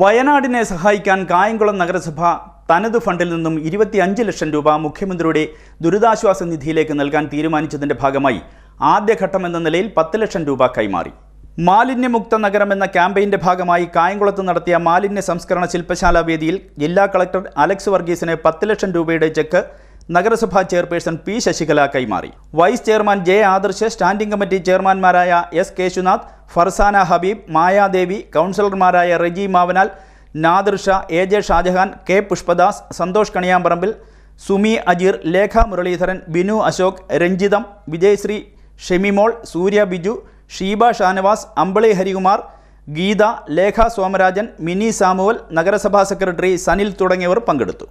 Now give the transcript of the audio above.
വയനാടിനെ സഹായിക്കാൻ കായംകുളം നഗരസഭ തനത് ഫണ്ടിൽ നിന്നും ഇരുപത്തിയഞ്ച് ലക്ഷം രൂപ മുഖ്യമന്ത്രിയുടെ ദുരിതാശ്വാസ നിധിയിലേക്ക് നൽകാൻ തീരുമാനിച്ചതിന്റെ ഭാഗമായി ആദ്യഘട്ടം എന്ന നിലയിൽ പത്ത് ലക്ഷം രൂപ കൈമാറി മാലിന്യമുക്ത നഗരം എന്ന ക്യാമ്പയിന്റെ ഭാഗമായി കായംകുളത്ത് നടത്തിയ മാലിന്യ സംസ്കരണ ശില്പശാല വേദിയിൽ ജില്ലാ കളക്ടർ അലക്സ് വർഗീസിന് പത്ത് ലക്ഷം രൂപയുടെ ചെക്ക് നഗരസഭാ ചെയർപേഴ്സൺ പി ശശികല കൈമാറി vice chairman J Adarsh standing committee ചെയർമാൻമാരായ എസ് കേശുനാഥ് ഫർസാന ഹബീബ് മായാദേവി കൗൺസിലർമാരായ Reji Mavanal Nadir Shah A J Shajahan K Pushpadas Santhosh Kaniyamparambil Sumi Ajeer Lekha Muraleedharan Binu Ashok Ranjitham Vijayasree Shemimol Surya Biju Sheeba Shanavas Ambili Harikumar Geetha Lekha Somarajan Mini Samuel നഗരസഭാ സെക്രട്ടറി സനിൽ തുടങ്ങിയവർ പങ്കെടുത്തു